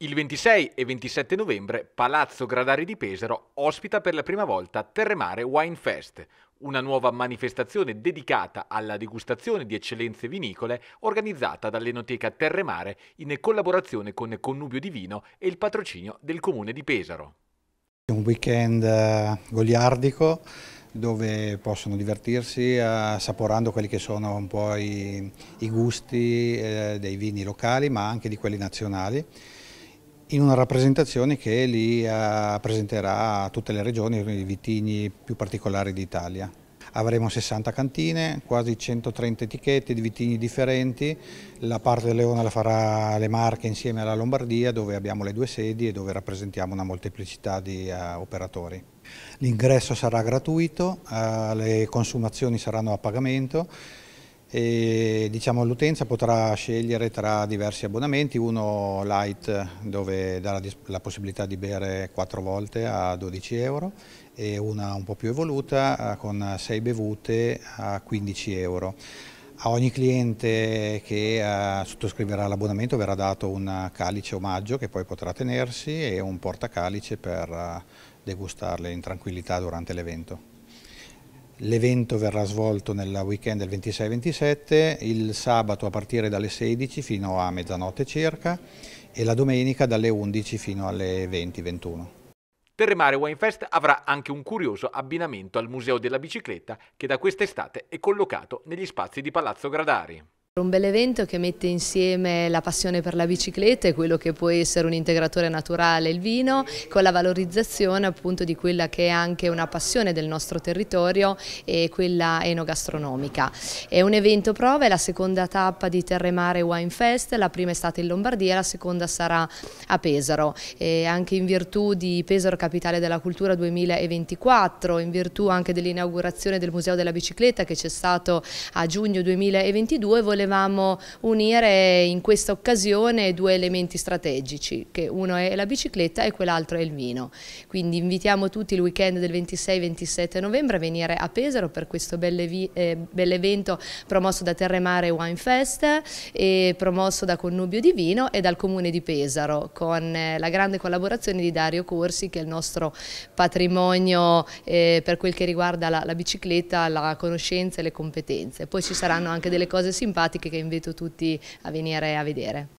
Il 26 e 27 novembre Palazzo Gradari di Pesaro ospita per la prima volta Terremare Wine Fest, una nuova manifestazione dedicata alla degustazione di eccellenze vinicole organizzata dall'Enoteca Terremare in collaborazione con Connubio di Vino e il patrocinio del Comune di Pesaro. Un weekend eh, goliardico dove possono divertirsi assaporando quelli che sono un po' i, i gusti eh, dei vini locali ma anche di quelli nazionali in una rappresentazione che li eh, presenterà a tutte le regioni, i vitigni più particolari d'Italia. Avremo 60 cantine, quasi 130 etichette di vitigni differenti, la parte del Leone la farà le Marche insieme alla Lombardia dove abbiamo le due sedi e dove rappresentiamo una molteplicità di eh, operatori. L'ingresso sarà gratuito, eh, le consumazioni saranno a pagamento e diciamo, l'utenza potrà scegliere tra diversi abbonamenti, uno light dove darà la possibilità di bere 4 volte a 12 euro e una un po' più evoluta eh, con 6 bevute a 15 euro. A ogni cliente che eh, sottoscriverà l'abbonamento verrà dato un calice omaggio che poi potrà tenersi e un portacalice per eh, degustarle in tranquillità durante l'evento. L'evento verrà svolto nel weekend del 26-27, il sabato a partire dalle 16 fino a mezzanotte circa e la domenica dalle 11 fino alle 20-21. Terremare Winefest avrà anche un curioso abbinamento al Museo della Bicicletta che da quest'estate è collocato negli spazi di Palazzo Gradari. Un bell'evento che mette insieme la passione per la bicicletta e quello che può essere un integratore naturale, il vino, con la valorizzazione appunto di quella che è anche una passione del nostro territorio e quella enogastronomica. È un evento prova, è la seconda tappa di Terremare Wine Fest, la prima è stata in Lombardia, la seconda sarà a Pesaro. E anche in virtù di Pesaro Capitale della Cultura 2024, in virtù anche dell'inaugurazione del Museo della Bicicletta che c'è stato a giugno 2022, volevo volevamo unire in questa occasione due elementi strategici, che uno è la bicicletta e quell'altro è il vino. Quindi invitiamo tutti il weekend del 26-27 novembre a venire a Pesaro per questo eh, bel eh, evento promosso da Terremare Wine Fest e promosso da Connubio di Vino e dal Comune di Pesaro con eh, la grande collaborazione di Dario Corsi che è il nostro patrimonio eh, per quel che riguarda la, la bicicletta, la conoscenza e le competenze. Poi ci saranno anche delle cose simpatiche fantastiche che invito tutti a venire a vedere.